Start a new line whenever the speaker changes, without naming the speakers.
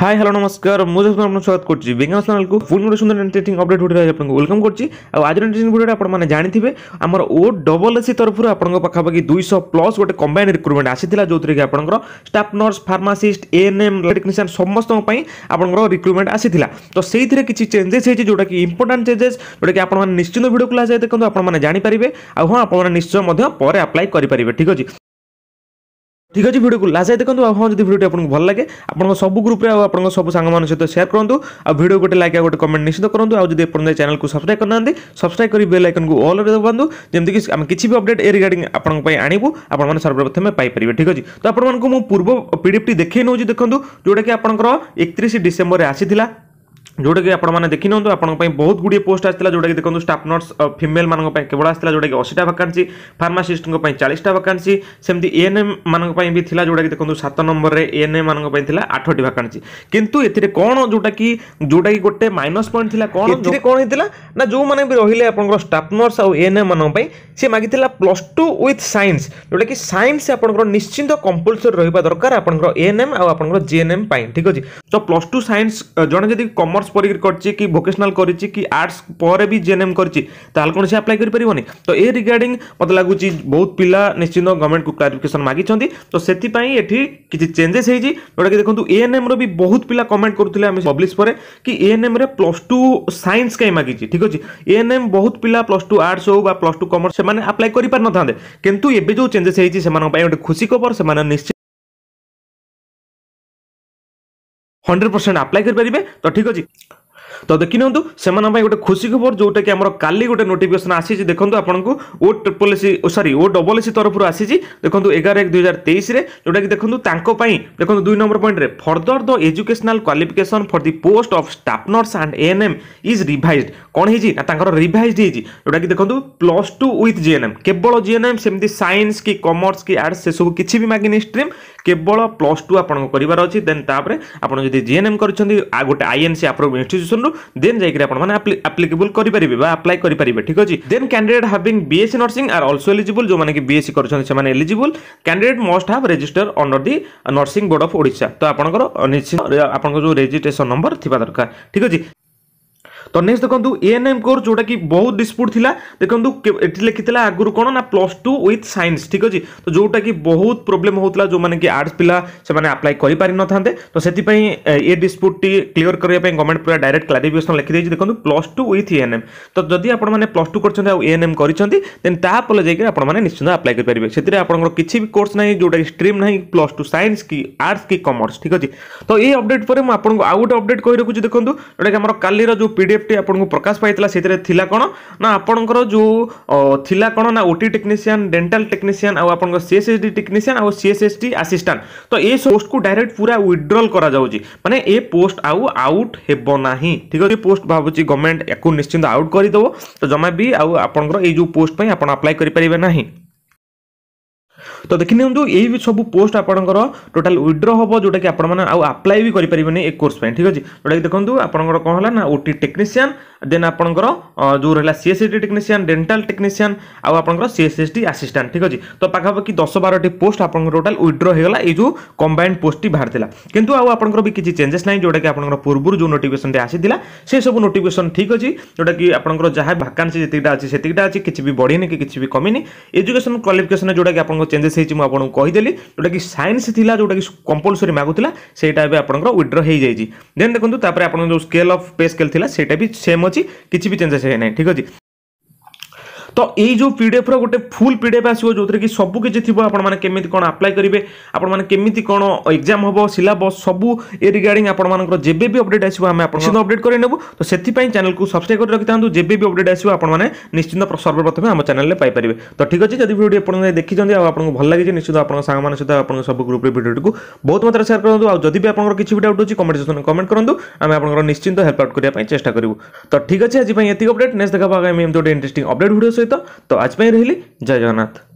hi hello নমস্কার মু আপনার স্বাগত করছি বেঙ্গাল চ্যানেলকে পুଣି ଗୋଟେ ସୁନ୍ଦର ଇଣ୍ଟରେଷ୍ଟିଂ ଅପଡେଟ୍ ଭିଡ଼ିଓରେ ଆପଣଙ୍କୁ ୱେଲକମ୍ କରୁଛି ଆଉ ଆଜିର ଇଣ୍ଟରେଷ୍ଟିଂ ଭିଡ଼ିଓରେ ଆପଣମାନେ ଜାଣିଥିବେ ଆମର ଓ ଡବଲ୍ ଏସ୍ ତରଫରୁ ଆପଣଙ୍କ ପାଖାପାଖି ଦୁଇଶହ ପ୍ଲସ୍ ଗୋଟେ କମ୍ବାଇନ୍ ରିକ୍ରୁଟମେଣ୍ଟ ଆସିଥିଲା ଯେଉଁଥିରେ କି ଆପଣଙ୍କର staff nurse pharmacist ANM technician ସମସ୍ତଙ୍କ ପାଇଁ ଆପଣଙ୍କର ରିକ୍ରୁଟମେଣ୍ଟ ଆସିଥିଲା ତ ସେଇଥିରେ କିଛି ଚେଞ୍ଜେସ୍ ହେଇଛି ଯେଉଁଟାକି ଇମ୍ପୋର୍ଟାଣ୍ଟ ଚେଞ୍ଜେସ୍ ଯେଉଁଟାକି ଆପଣମାନେ ନିଶ୍ଚିନ୍ତ ଭିଡ଼ିଓ କ୍ଲାସ୍ ଯାଇ ଦେଖନ୍ତୁ ଆପଣମାନେ ଜାଣିପାରିବେ ଆଉ ହଁ ଆପଣମାନେ ନିଶ୍ଚୟ ମଧ୍ୟ ପରେ ଆପ୍ଲାଏ କରିପାରିବେ ଠିକ୍ ଅଛି ঠিক আছে ভিডিওকে লাস্ট যাই দেখুন আপনার যদি ভিডিওটি আপনার ভাল লাগে আপনার সব গ্রুপে আপনার সব সাং মান সহ সেয়ার করতু ভিডিও গোটে লাইক গোটে কমেন্ট নিশ্চিত করতু যদি আপনার চ্যানেলকে সবসক্রাইব করে না সবসক্রাইব করে বেল আইকনকে অল দবাতু যেমনি আমি কিছু বি অপডেট এ রিগার্ডিং আপনার আনবু আপনার সর্বপ্রথমে পাইপারে ঠিক আছে তো আপনার পূর্ব পিডিএফটি দেখাই নেছি দেখুন যেটা কি আপনার একত্রিশ ডিসেম্বরের আসি ଯେଉଁଟାକି ଆପଣମାନେ ଦେଖିନିଅନ୍ତୁ ଆପଣଙ୍କ ପାଇଁ ବହୁତ ଗୁଡ଼ିଏ ପୋଷ୍ଟ ଆସିଥିଲା ଯେଉଁଟାକି ଦେଖନ୍ତୁ ଷ୍ଟାଫ୍ ନର୍ସ ଫିମେଲ୍ମାନଙ୍କ ପାଇଁ କେବଳ ଆସିଥିଲା ଯେଉଁଟାକି ଅଶୀଟା ଭାକାନ୍ସି ଫାର୍ମାସିଷ୍ଟଙ୍କ ପାଇଁ ଚାଳିଶଟା ଭାକାନ୍ସି ସେମିତି ଏଏନ୍ଏମ୍ ମାନଙ୍କ ପାଇଁ ବି ଥିଲା ଯେଉଁଟାକି ଦେଖନ୍ତୁ ସାତ ନମ୍ବରରେ ଏଏନ୍ଏମ୍ ମାନଙ୍କ ପାଇଁ ଥିଲା ଆଠଟି ଭାକାନ୍ସି କିନ୍ତୁ ଏଥିରେ କ'ଣ ଯେଉଁଟାକି ଯେଉଁଟାକି ଗୋଟେ ମାଇନସ୍ ପଏଣ୍ଟ ଥିଲା କ'ଣ ଏଥିରେ କ'ଣ ହେଇଥିଲା ନା ଯେଉଁମାନେ ବି ରହିଲେ ଆପଣଙ୍କର ଷ୍ଟାଫ୍ ନର୍ସ ଆଉ ଏଏନ୍ଏମ୍ ମାନଙ୍କ ପାଇଁ ସେ ମାଗିଥିଲା ପ୍ଲସ୍ ଟୁ ୱିଥ୍ ସାଇନ୍ସ ଯେଉଁଟାକି ସାଇନ୍ସ ଆପଣଙ୍କର ନିଶ୍ଚିନ୍ତ କମ୍ପଲସରି ରହିବା ଦରକାର ଆପଣଙ୍କର ଏଏନ୍ଏମ୍ ଆଉ ଆପଣଙ୍କର ଜିଏନ୍ଏମ୍ ପାଇଁ ଠିକ୍ ଅଛି ତ ପ୍ଲସ୍ ଟୁ ସାଇନ୍ସ ଜଣେ ଯଦି କମର୍ସ কমর্স পড়ি করছি কি ভোকেশনাল করেছি কি আর্টস পরে বি জেএনএম করছি তাহলে কোণ সে আপ্লাই করিপারিবনি তো এ রিগার্ডিং মতো লাগুচি বহুত পিলা নিশ্চিত গভর্নমেন্টকে ক্লারিফিকেসন মাগিছন্তি তো সেপাই এটি কিছু চেঞ্জেস হয়েছি ଯେଉଁଟାକି ଦେଖନ୍ତୁ ଏଏନ୍ଏମ୍ର ବି ବହୁତ ପିଲା କମେଣ୍ଟ କରୁଥିଲେ ଆମେ ପବ୍ଲିସ୍ ପରେ କି ଏଏନ୍ଏମ୍ରେ ପ୍ଲସ୍ ଟୁ ସାଇନ୍ସ କାହିଁ ମାଗିଛି ଠିକ୍ ଅଛି ଏଏନ୍ଏମ୍ ବହୁତ ପିଲା ପ୍ଲସ୍ ଟୁ ଆର୍ଟ୍ସ ହେଉ ବା ପ୍ଲସ୍ ଟୁ କମର୍ସ ସେମାନେ ଆପ୍ଲାଏ କରିପାରିନଥାନ୍ତେ କିନ୍ତୁ ଏବେ ଯେଉଁ ଚେଞ୍ଜେସ୍ ହେଇଛି ସେମାନଙ୍କ ପାଇଁ ଗୋଟେ ଖୁସି ଖବର ସେମାନେ ନିଶ୍ଚିତ हंड्रेड परसेंट आप्लाय करें तो ठीक अच्छे ତ ଦେଖିନିଅନ୍ତୁ ସେମାନଙ୍କ ପାଇଁ ଗୋଟେ ଖୁସି ଖବର ଯେଉଁଟାକି ଆମର କାଲି ଗୋଟେ ନୋଟିଫିକେସନ୍ ଆସିଛି ଦେଖନ୍ତୁ ଆପଣଙ୍କୁ O triple SC sorry O double SC ତରଫରୁ ଆସିଛି ଦେଖନ୍ତୁ ଏଗାର ଏକ ଦୁଇହଜାର ହଜାର ତେଇଶରେ ଯେଉଁଟାକି ଦେଖନ୍ତୁ ତାଙ୍କ ପାଇଁ ଦେଖନ୍ତୁ ଦୁଇ ନମ୍ବର ପଏଣ୍ଟରେ further the educational qualification for the post of staff nurse and N M is revised କ'ଣ ହେଇଛି ନା ତାଙ୍କର ରିଭାଇଜ୍ଡ ହେଇଛି ଯେଉଁଟାକି ଦେଖନ୍ତୁ ପ୍ଲସ୍ ଟୁ ୱିଥ୍ ଏମ୍ କେବଳ ଜି ଏନ୍ ଏମ୍ ସେମିତି ସାଇନ୍ସ କି କମର୍ସ କି ଆର୍ଟ୍ସ ସେସବୁ କିଛି ବି ମାଗିନି ଷ୍ଟ୍ରିମ୍ କେବଳ ପ୍ଲସ୍ ଟୁ ଆପଣଙ୍କୁ କରିବାର ଅଛି ଦେନ୍ ତାପରେ ଆପଣ ଯଦି ଏମ୍ କରିଛନ୍ତି ଆଉ ଗୋଟେ ଆଇ ଆଇଏନ୍ସି ଆପ୍ରୁଭ୍ ଇନଷ୍ଟିଚ୍ୟୁସନ୍ ରୁ ଦେନ୍ ଯାଇକି ଆପଣମାନେ ଆପ୍ଲିକେବୁଲ୍ କରିପାରିବେ ବା ଆପ୍ଲାଏ କରିପାରିବେ ଠିକ୍ ଅଛି then candidate having BSc nursing are also eligible ଯେଉଁମାନେ କି ବିଏସ୍ସି କରୁଛନ୍ତି ସେମାନେ eligible candidate must have register under the nursing board of Odisha ତ ଆପଣଙ୍କର ନିଶ୍ଚିତ ଆପଣଙ୍କର ଯେଉଁ ରେଜିଷ୍ଟ୍ରେସନ ନମ୍ବର ଥିବା ଦରକାର ଠିକ୍ ଅଛି তো ନେକ୍ସଟ ଦେଖନ୍ତୁ ଏଏନ୍ଏମ୍ କୋର୍ସ ଯେଉଁଟାକି ବହୁତ ଡିସ୍ପ୍ୟୁଟ୍ ଥିଲା ଦେଖନ୍ତୁ ଏଠି ଲେଖିଥିଲା ଆଗରୁ କ'ଣ ନା ପ୍ଲସ୍ ଟୁ ୱିଥ୍ ସାଇନ୍ସ ଠିକ୍ ଅଛି ତ ଯେଉଁଟାକି ବହୁତ ପ୍ରୋବ୍ଲେମ୍ ହେଉଥିଲା ଯେଉଁମାନେ କି ଆର୍ଟ୍ସ ପିଲା ସେମାନେ ଆପ୍ଲାଏ କରିପାରିନଥାନ୍ତେ ତ ସେଥିପାଇଁ ଏ ଡିସ୍ପ୍ୟୁଟ୍ଟି କ୍ଲିୟର କରିବା ପାଇଁ ଗଭର୍ଣ୍ଣମେଣ୍ଟ ପୁରା ଡାଇରେକ୍ଟ କ୍ଲାରିଫିକେସନ୍ ଲେଖିଦେଇଛି ଦେଖନ୍ତୁ ପ୍ଲସ୍ ଟୁ ୱିଥ୍ ଏଏନ୍ଏମ୍ ତ ଯଦି ଆପଣମାନେ ପ୍ଲସ୍ ଟୁ କରିଛନ୍ତି ଆଉ ଏଏନ୍ଏମ୍ କରିଛନ୍ତି ଦେନ୍ ତାପରେ ଯାଇକି ଆପଣମାନେ ନିଶ୍ଚିନ୍ତ ଆପ୍ଲାଏ କରିପାରିବେ ସେଥିରେ ଆପଣଙ୍କର କିଛି ବି କୋର୍ସ ନାହିଁ ଯେଉଁଟାକି ଷ୍ଟ୍ରିମ୍ ନାହିଁ ପ୍ଲସ୍ ଟୁ ସାଇନ୍ସ କି ଆର୍ଟ୍ସ କି କମର୍ସ ଠିକ୍ ଅଛି ତ ଏଇ ଅପଡେଟ୍ ପରେ ମୁଁ ଆପଣଙ୍କୁ ଆଉ ଗୋଟେ ଅପଡେଟ୍ କହି ରଖୁଛି ଦେଖନ୍ତୁ ଯେଉଁଟାକି ଆମର କାଲିର ଯେଉଁ ପିଡିଏଫ୍ ᱛᱮ આપણો પ્રકાશ পাইᱛલા setIdra ᱛᱷᱤᱞᱟ કોᱱᱚ না આપણો ᱡᱚ ᱛᱷᱤᱞᱟ કોᱱᱚ না ᱚᱴᱤ ᱴᱮᱠᱱᱤᱥᱤᱭᱟᱱ ᱰᱮᱱᱴᱟᱞ ᱴᱮᱠᱱᱤᱥᱤᱭᱟᱱ ᱟᱨ આપણો ᱥᱤᱥᱥᱰᱤ ᱴᱮᱠᱱᱤᱥᱤᱭᱟᱱ ᱟᱨ ᱥᱤᱥᱥᱰᱤ ᱟᱥᱤᱥᱴᱟᱱᱴ ᱛᱚ ᱮ ᱯᱚᱥᱴ ᱠᱚ ᱰᱟᱭᱨᱮᱠᱴ ᱯᱩᱨᱟ ᱣᱤᱰᱰᱨᱚᱞ ᱠᱚᱨᱟ ᱡᱟᱣᱩ ᱡᱤ ᱢᱟᱱᱮ ᱮ ᱯᱚᱥᱴ ᱟᱩ ᱟᱩᱴ ᱦᱮᱵᱚ ᱱᱟᱦᱤ ᱴᱷᱤᱠ ᱜᱮ ᱯᱚᱥᱴ ᱵᱟᱵᱩ ᱡᱤ ᱜᱚᱵᱚᱨᱱᱢᱮᱱᱴ ᱮᱠᱚ ᱱᱤᱥᱪᱤᱱᱫᱟ ᱟᱩᱴ ᱠᱟᱹᱨᱤ ᱫᱚ তো দেখি নিয়ন্তু এই সব পোস্ট আপনার টোটাল উইড্র হব যেটা কি আপনার আপ্লাই বি করে পারবে এই কোর্স পাই ঠিক আছে যেটা কি দেখুন আপনার কম হল না ওটি টেকনিসিয়ান দেন আপনার যে রা সিএসএসডি টেকনিসিয়ান ডেন্টাল টেকনিসিয়ান আপনার সিএসএসডি আসিষ্টাট ঠিক আছে তো পাখাপাখি দশ বারোটি পোস্ট আপনার টোটাল উইড্র হয়ে গলা এই যে কম্বাইন্ড পোস্টটি বাহারি কিন্তু আপনার বি কিছু চেঞ্জেস নাই যেটা কি আপনার পূর্ব যে নোটিফিকেসনটি আসিলা সেই সব নোটিফিকেসন ঠিক আছে যেটা কি আপনার যা ভাকান্সি যেটা আছে সেটা আছে কিছু বি বড়িনি কিছু বি কমিনি এজুকেশন কোয়ালিফিকেসন যেটা কি আপনার চেঞ্জেস চেঞ্জেস ହେଇଛି ମୁଁ ଆପଣଙ୍କୁ କହିଦେଲି ଯେଉଁଟାକି ସାଇନ୍ସ ଥିଲା ଯେଉଁଟାକି କମ୍ପଲସରି ମାଗୁଥିଲା ସେଇଟା ଏବେ ଆପଣଙ୍କର ୱିଡ୍ର ହେଇଯାଇଛି ଦେନ୍ ଦେଖନ୍ତୁ ତାପରେ ଆପଣଙ୍କ ଯେଉଁ ସ୍କେଲ୍ ଅଫ୍ ପେ ସ୍କେଲ୍ ଥିଲା ସେଇଟା ବି ସେମ୍ ଅଛି କିଛି ବି ଚେଞ୍ଜେସ୍ ହେଇନାହିଁ ଠିକ୍ ଅଛି ତ ଏଇ ଯେଉଁ ପି ଡି ଏଫ୍ର ଗୋଟେ ଫୁଲ୍ ପି ଡି ଏଫ୍ ଆସିବ ଯେଉଁଥିରେ କି ସବୁ କିଛି ଥିବ ଆପଣମାନେ କେମିତି କ'ଣ ଆପ୍ଲାଏ କରିବେ ଆପଣମାନେ କେମିତି କ'ଣ ଏକ୍ଜାମ୍ ହେବ ସିଲାବସ୍ ସବୁ ଏ ରିଗାର୍ଡ଼ିଂ ଆପଣମାନଙ୍କର ଯେବେ ବି ଅପଡ଼େଟ୍ ଆସିବ ଆମେ ଆପଣଙ୍କ ଅପଡ଼େଟ୍ କରି ନେବୁ ତ ସେଥିପାଇଁ ଚ୍ୟାନେଲ୍କୁ ସବସ୍କ୍ରାଇବ୍ କରି ରଖିଥାନ୍ତୁ ଯେବେ ବି ଅପଡ଼େଟ୍ ଆସିବ ଆପଣମାନେ ନିଶ୍ଚିନ୍ତ ସର୍ବପ୍ରଥମେ ଆମ ଚ୍ୟାନେଲ୍ରେ ପାଇପାରିବେ ତ ଠିକ୍ ଅଛି ଯଦି ଭିଡ଼ିଓ ଆପଣ ଦେଖିଛନ୍ତି ଆଉ ଆପଣଙ୍କୁ ଭଲ ଲାଗିଛି ନିଶ୍ଚିତ ଆପଣଙ୍କ ସାଙ୍ଗମାନଙ୍କ ସହିତ ଆପଣଙ୍କ ସବୁ ଗ୍ରୁପ୍ରେ ଭିଡ଼ିଓଟିକୁ ବହୁତ ମାତ୍ରାରେ ସେୟାର କରନ୍ତୁ ଆଉ ଯଦି ବି ଆପଣଙ୍କର କିଛି ବି ଡାଉଟ୍ ଅଛି କମେଣ୍ଟ ସେକ୍ସନରେ କମେଣ୍ଟ କରନ୍ତୁ ଆମେ ଆପଣଙ୍କର ନିଶ୍ଚିନ୍ତ ହେଲ୍ପ ଆଉଟ୍ କରିବା ପାଇଁ ଚେଷ୍ଟା କରିବୁ ତ ଠିକ୍ ଅଛି ଆଜି ପାଇଁ ଏତିକି ଅପଡ଼େଟ୍ ନେକ୍ସଟ ଦେଖା ଆଗାମୀ ଏମିତି ଗୋଟେ ଇଣ୍ଟରେଷ୍ଟିଂ ଅପଡ଼େଟ୍ ଭିଡ଼ିଓ सहित तो आज रही जय जगन्नाथ